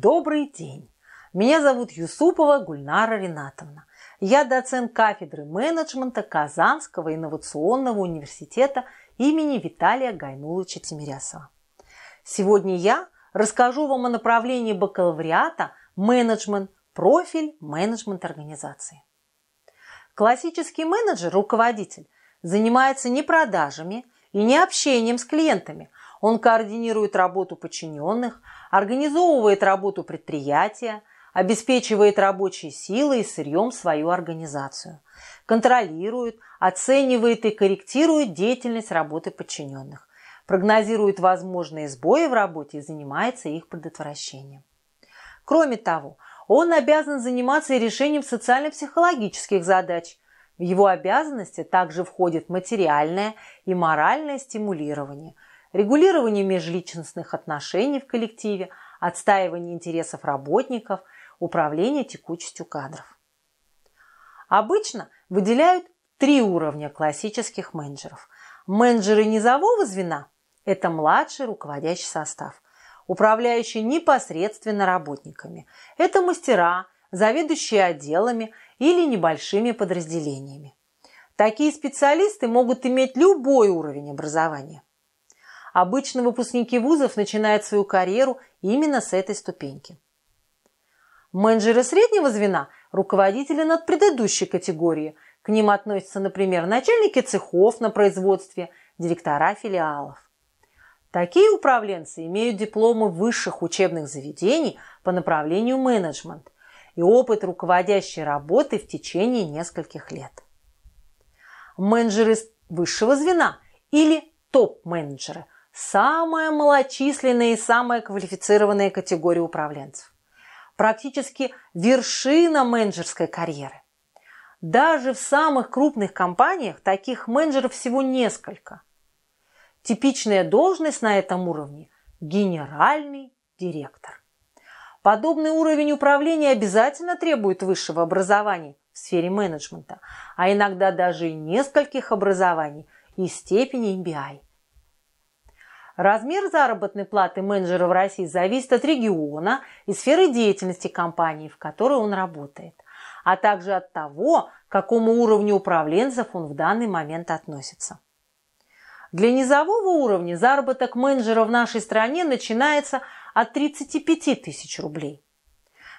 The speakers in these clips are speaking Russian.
Добрый день! Меня зовут Юсупова Гульнара Ринатовна. Я доцент кафедры менеджмента Казанского инновационного университета имени Виталия Гайнуловича Тимирясова. Сегодня я расскажу вам о направлении бакалавриата менеджмент, профиль менеджмент организации. Классический менеджер, руководитель, занимается не продажами и не общением с клиентами, он координирует работу подчиненных, организовывает работу предприятия, обеспечивает рабочие силы и сырьем свою организацию, контролирует, оценивает и корректирует деятельность работы подчиненных, прогнозирует возможные сбои в работе и занимается их предотвращением. Кроме того, он обязан заниматься и решением социально-психологических задач. В его обязанности также входит материальное и моральное стимулирование – регулирование межличностных отношений в коллективе, отстаивание интересов работников, управление текучестью кадров. Обычно выделяют три уровня классических менеджеров. Менеджеры низового звена – это младший руководящий состав, управляющий непосредственно работниками. Это мастера, заведующие отделами или небольшими подразделениями. Такие специалисты могут иметь любой уровень образования. Обычно выпускники вузов начинают свою карьеру именно с этой ступеньки. Менеджеры среднего звена – руководители над предыдущей категорией, К ним относятся, например, начальники цехов на производстве, директора филиалов. Такие управленцы имеют дипломы высших учебных заведений по направлению менеджмент и опыт руководящей работы в течение нескольких лет. Менеджеры высшего звена или топ-менеджеры – самая малочисленная и самая квалифицированная категория управленцев. Практически вершина менеджерской карьеры. Даже в самых крупных компаниях таких менеджеров всего несколько. Типичная должность на этом уровне – генеральный директор. Подобный уровень управления обязательно требует высшего образования в сфере менеджмента, а иногда даже и нескольких образований и степени MBI. Размер заработной платы менеджера в России зависит от региона и сферы деятельности компании, в которой он работает, а также от того, к какому уровню управленцев он в данный момент относится. Для низового уровня заработок менеджера в нашей стране начинается от 35 тысяч рублей.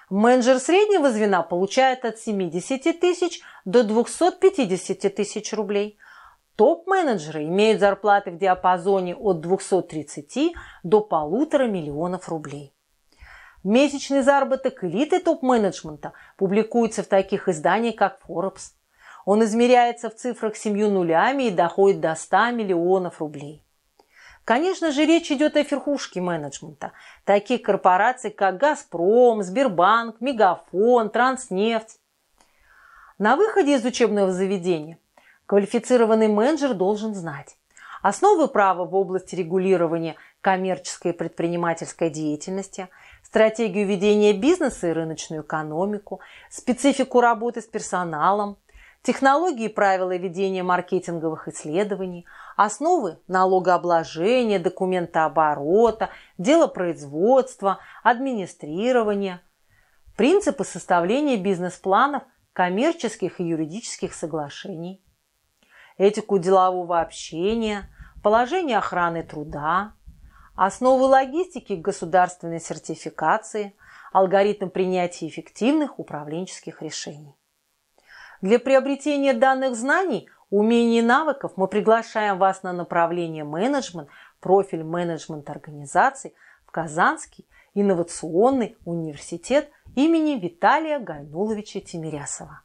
Менеджер среднего звена получает от 70 тысяч до 250 тысяч рублей – Топ-менеджеры имеют зарплаты в диапазоне от 230 до полутора миллионов рублей. Месячный заработок элиты топ-менеджмента публикуется в таких изданиях, как Forbes. Он измеряется в цифрах семью нулями и доходит до 100 миллионов рублей. Конечно же, речь идет о верхушке менеджмента. Таких корпораций, как «Газпром», «Сбербанк», «Мегафон», «Транснефть». На выходе из учебного заведения Квалифицированный менеджер должен знать основы права в области регулирования коммерческой и предпринимательской деятельности, стратегию ведения бизнеса и рыночную экономику, специфику работы с персоналом, технологии и правила ведения маркетинговых исследований, основы налогообложения, документооборота, производства, администрирования, принципы составления бизнес-планов, коммерческих и юридических соглашений – этику делового общения, положение охраны труда, основы логистики государственной сертификации, алгоритм принятия эффективных управленческих решений. Для приобретения данных знаний, умений и навыков мы приглашаем вас на направление менеджмент, профиль менеджмент организации в Казанский инновационный университет имени Виталия Гайнуловича Тимирясова.